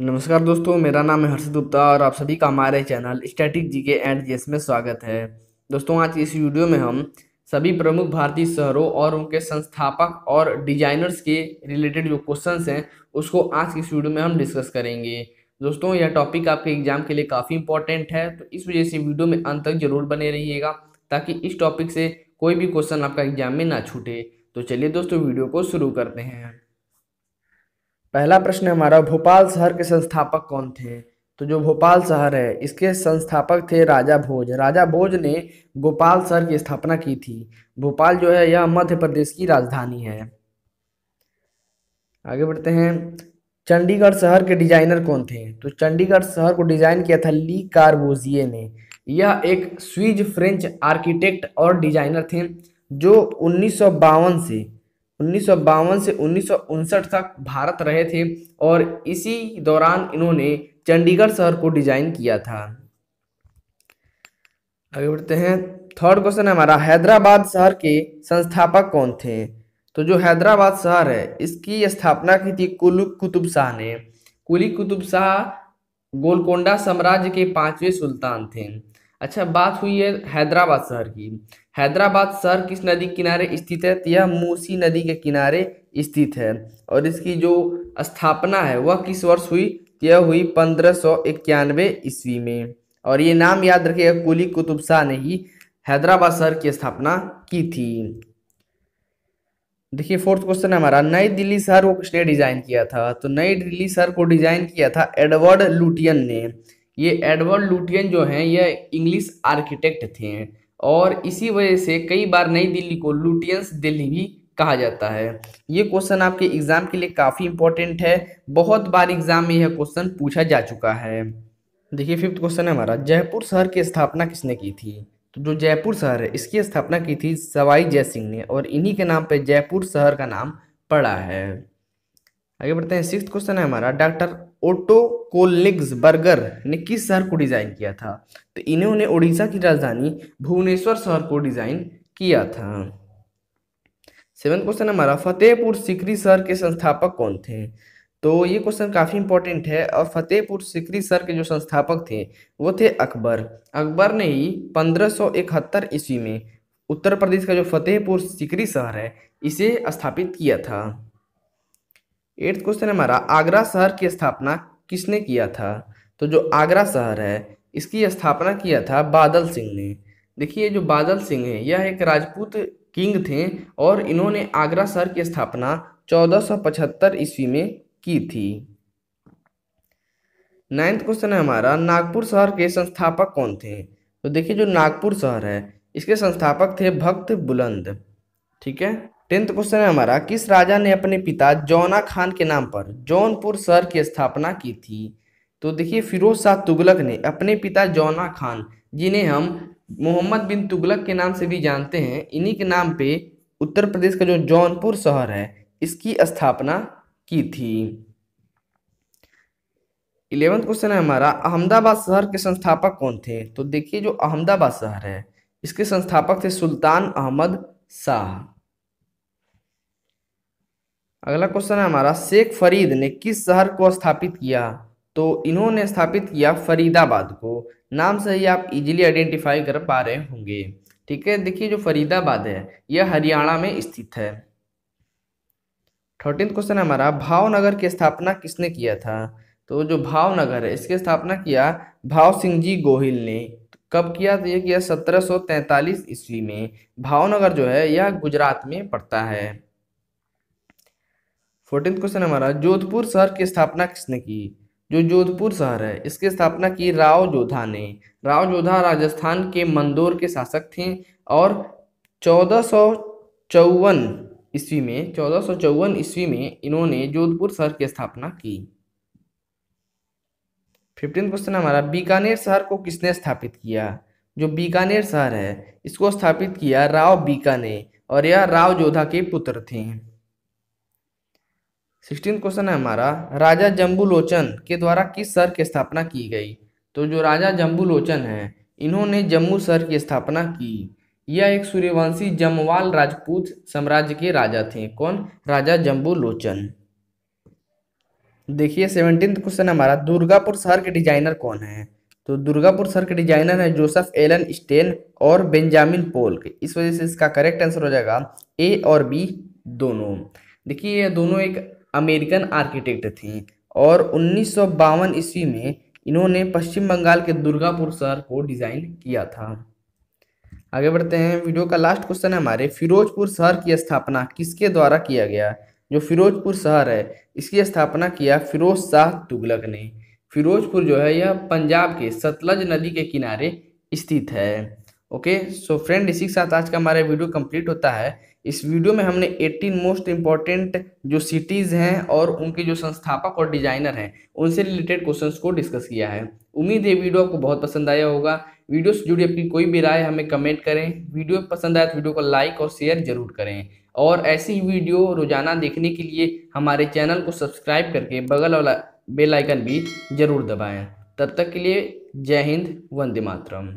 नमस्कार दोस्तों मेरा नाम है हर्षित गुप्ता और आप सभी का हमारे channel static GK and GS में स्वागत है दोस्तों आज इस वीडियो में हम सभी प्रमुख भारतीय शहरों और उनके संस्थापक और डिजाइनर्स के रिलेटेड जो क्वेश्चन हैं उसको आज की इस वीडियो में हम डिस्कस करेंगे दोस्तों यह टॉपिक आपके एग्जाम के लिए काफ़ी इंपॉर्टेंट है तो इस वजह से वीडियो में अंत तक जरूर बने रहिएगा ताकि इस टॉपिक से कोई भी क्वेश्चन आपका एग्जाम में ना छूटे तो चलिए दोस्तों वीडियो को शुरू करते हैं पहला प्रश्न हमारा भोपाल शहर के संस्थापक कौन थे तो जो भोपाल शहर है इसके संस्थापक थे राजा भोज राजा भोज ने गोपाल शहर की स्थापना की थी भोपाल जो है यह मध्य प्रदेश की राजधानी है आगे बढ़ते हैं चंडीगढ़ शहर के डिजाइनर कौन थे तो चंडीगढ़ शहर को डिजाइन किया था ली कार्बोजिए ने यह एक स्विज फ्रेंच आर्किटेक्ट और डिजाइनर थे जो उन्नीस से उन्नीस से उन्नीस तक भारत रहे थे और इसी दौरान इन्होंने चंडीगढ़ शहर को डिजाइन किया था आगे बढ़ते हैं थर्ड क्वेश्चन हमारा हैदराबाद शहर के संस्थापक कौन थे तो जो हैदराबाद शहर है इसकी स्थापना की थी कुलू कुतुब शाह ने कुली कुतुब शाह गोलकोंडा साम्राज्य के पांचवें सुल्तान थे अच्छा बात हुई है हैदराबाद शहर की हैदराबाद शहर किस नदी के किनारे स्थित है तो यह मूसी नदी के किनारे स्थित है और इसकी जो स्थापना है वह किस वर्ष हुई तो यह हुई पंद्रह सौ इक्यानवे ईस्वी में और ये नाम याद रखेगा कुली कुतुब शाह ने ही हैदराबाद शहर की स्थापना की थी देखिए फोर्थ क्वेश्चन है हमारा नई दिल्ली शहर को किसने डिजाइन किया था तो नई दिल्ली शहर को डिजाइन किया था एडवर्ड लुटियन ने ये एडवर्ड लुटियन जो हैं यह इंग्लिश आर्किटेक्ट थे और इसी वजह से कई बार नई दिल्ली को लुटियंस दिल्ली भी कहा जाता है ये क्वेश्चन आपके एग्जाम के लिए काफ़ी इंपॉर्टेंट है बहुत बार एग्जाम में यह क्वेश्चन पूछा जा चुका है देखिए फिफ्थ क्वेश्चन है हमारा जयपुर शहर की स्थापना किसने की थी तो जो जयपुर शहर है इसकी स्थापना की थी सवाई जय सिंह ने और इन्हीं के नाम पर जयपुर शहर का नाम पड़ा है आगे बढ़ते हैं सिक्स क्वेश्चन है हमारा डॉक्टर ओटो कोलिग्स बर्गर ने किस शहर को डिज़ाइन किया था तो इन्होंने उड़ीसा की राजधानी भुवनेश्वर शहर को डिज़ाइन किया था सेवन क्वेश्चन हमारा फतेहपुर सिकरी शहर के संस्थापक कौन थे तो ये क्वेश्चन काफ़ी इंपॉर्टेंट है और फतेहपुर सिकरी शहर के जो संस्थापक थे वो थे अकबर अकबर ने ही पंद्रह ईस्वी में उत्तर प्रदेश का जो फतेहपुर सिकरी शहर है इसे स्थापित किया था एट्थ क्वेश्चन हमारा आगरा शहर की स्थापना किसने किया था तो जो आगरा शहर है इसकी स्थापना किया था बादल सिंह ने देखिए जो बादल सिंह है यह एक राजपूत किंग थे और इन्होंने आगरा शहर की स्थापना 1475 ईस्वी में की थी नाइन्थ क्वेश्चन है हमारा नागपुर शहर के संस्थापक कौन थे तो देखिए जो नागपुर शहर है इसके संस्थापक थे भक्त बुलंद ठीक है टेंथ क्वेश्चन है हमारा किस राजा ने अपने पिता जौना खान के नाम पर जौनपुर शहर की स्थापना की थी तो देखिए फिरोज शाह तुगलक ने अपने पिता जौना खान जिन्हें हम मोहम्मद बिन तुगलक के नाम से भी जानते हैं इन्हीं के नाम पे उत्तर प्रदेश का जो जौनपुर शहर है इसकी स्थापना की थी इलेवेंथ क्वेश्चन है हमारा अहमदाबाद शहर के संस्थापक कौन थे तो देखिए जो अहमदाबाद शहर है इसके संस्थापक थे सुल्तान अहमद शाह अगला क्वेश्चन है हमारा शेख फरीद ने किस शहर को स्थापित किया तो इन्होंने स्थापित किया फरीदाबाद को नाम से ही आप इजीली आइडेंटिफाई कर पा रहे होंगे ठीक है देखिए जो फरीदाबाद है यह हरियाणा में स्थित है थर्टीन क्वेश्चन है हमारा भावनगर की स्थापना किसने किया था तो जो भावनगर है इसकी स्थापना किया भाव सिंह जी गोहिल ने कब किया तो यह किया 1743 ईस्वी में भावनगर जो है यह गुजरात में पड़ता है फोर्टीन क्वेश्चन हमारा जोधपुर शहर की स्थापना किसने की जो जोधपुर शहर है इसकी स्थापना की राव जोधा ने राव जोधा राजस्थान के मंदोर के शासक थे और चौदह सौ चौवन ईस्वी में चौदह सौ चौवन ईस्वी में इन्होंने जोधपुर शहर की स्थापना की फिफ्टीन क्वेश्चन हमारा बीकानेर शहर को किसने स्थापित किया जो बीकानेर शहर है इसको स्थापित किया राव बीका ने और यह राव जोधा के पुत्र थे सिक्सटीन क्वेश्चन है हमारा राजा जम्बूलोचन के द्वारा किस सर की स्थापना की गई तो जो राजा जम्बूलोचन है इन्होंने जम्मू सर की स्थापना की यह एक सूर्यवंशी जमवाल राजपूत साम्राज्य के राजा थे कौन राजा जम्बूलोचन देखिए सेवनटीन क्वेश्चन हमारा दुर्गापुर शहर के डिजाइनर कौन है तो दुर्गापुर शहर के डिजाइनर है जोसेफ एलन स्टेन और बेंजामिन पोल्क इस वजह से इसका करेक्ट आंसर हो जाएगा ए और बी दोनों देखिए ये दोनों एक अमेरिकन आर्किटेक्ट थीं और उन्नीस ईस्वी में इन्होंने पश्चिम बंगाल के दुर्गापुर शहर को डिज़ाइन किया था आगे बढ़ते हैं वीडियो का लास्ट क्वेश्चन है हमारे फिरोजपुर शहर की स्थापना किसके द्वारा किया गया जो फिरोजपुर शहर है इसकी स्थापना किया फिरोज शाह तुगलक ने फिरोजपुर जो है यह पंजाब के सतलज नदी के किनारे स्थित है ओके सो फ्रेंड इसी के साथ आज का हमारा वीडियो कंप्लीट होता है इस वीडियो में हमने 18 मोस्ट इम्पॉर्टेंट जो सिटीज़ हैं और उनके जो संस्थापक और डिजाइनर हैं उनसे रिलेटेड क्वेश्चंस को डिस्कस किया है उम्मीद है वीडियो आपको बहुत पसंद आया होगा वीडियो से जुड़ी अपनी कोई भी राय हमें कमेंट करें वीडियो पसंद आया तो वीडियो को लाइक और शेयर जरूर करें और ऐसी ही वीडियो रोजाना देखने के लिए हमारे चैनल को सब्सक्राइब करके बगल वाला बेल आइकन भी जरूर दबाएं तब तक के लिए जय हिंद वंदे मातरम